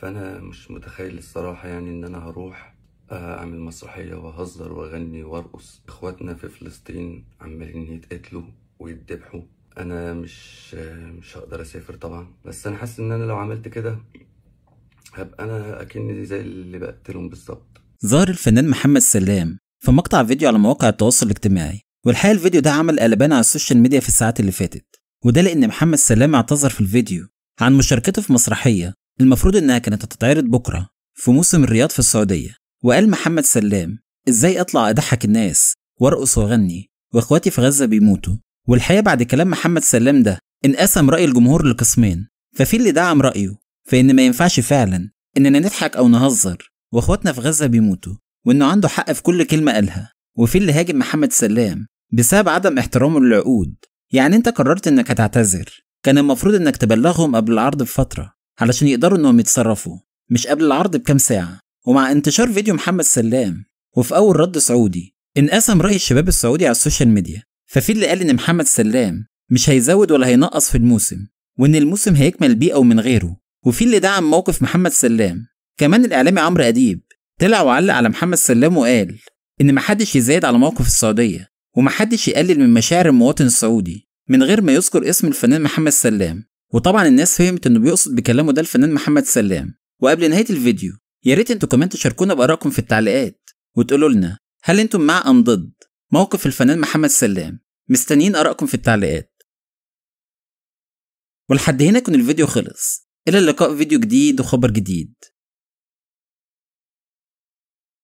فانا مش متخيل الصراحه يعني ان انا هروح آه، اعمل مسرحيه وهزر واغني وارقص اخواتنا في فلسطين عمالين يتقتلوا ويتذبحوا انا مش آه، مش هقدر اسافر طبعا بس انا حاسس ان انا لو عملت كده هبقى انا اكني زي اللي بقتلهم بالظبط ظهر الفنان محمد سلام في مقطع فيديو على مواقع التواصل الاجتماعي والحقيقه الفيديو ده عمل قلبان على السوشيال ميديا في الساعات اللي فاتت وده لان محمد سلام اعتذر في الفيديو عن مشاركته في مسرحيه المفروض إنها كانت هتتعرض بكرة في موسم الرياض في السعودية وقال محمد سلام إزاي أطلع أضحك الناس وأرقص وأغني وإخواتي في غزة بيموتوا والحقيقة بعد كلام محمد سلام ده انقسم رأي الجمهور لقسمين ففي اللي دعم رأيه فإن ما ينفعش فعلا إننا نضحك أو نهزر وإخواتنا في غزة بيموتوا وإنه عنده حق في كل كلمة قالها وفي اللي هاجم محمد سلام بسبب عدم احترامه للعقود يعني أنت قررت إنك هتعتذر كان المفروض إنك تبلغهم قبل العرض بفترة علشان يقدروا إنهم يتصرفوا مش قبل العرض بكام ساعة ومع انتشار فيديو محمد سلام وفي أول رد سعودي انقسم رأي الشباب السعودي على السوشيال ميديا ففي اللي قال إن محمد سلام مش هيزود ولا هينقص في الموسم وإن الموسم هيكمل بيه أو من غيره وفي اللي دعم موقف محمد سلام كمان الإعلامي عمرو أديب طلع وعلق على محمد سلام وقال إن محدش يزايد على موقف السعودية ومحدش يقلل من مشاعر المواطن السعودي من غير ما يذكر اسم الفنان محمد سلام وطبعا الناس فهمت انه بيقصد بكلامه ده الفنان محمد سلام وقبل نهايه الفيديو يا ريت انتوا كمان تشاركونا بارائكم في التعليقات وتقولوا لنا هل انتم مع ام ضد موقف الفنان محمد سلام مستنيين ارائكم في التعليقات ولحد هنا يكون الفيديو خلص الى اللقاء فيديو جديد وخبر جديد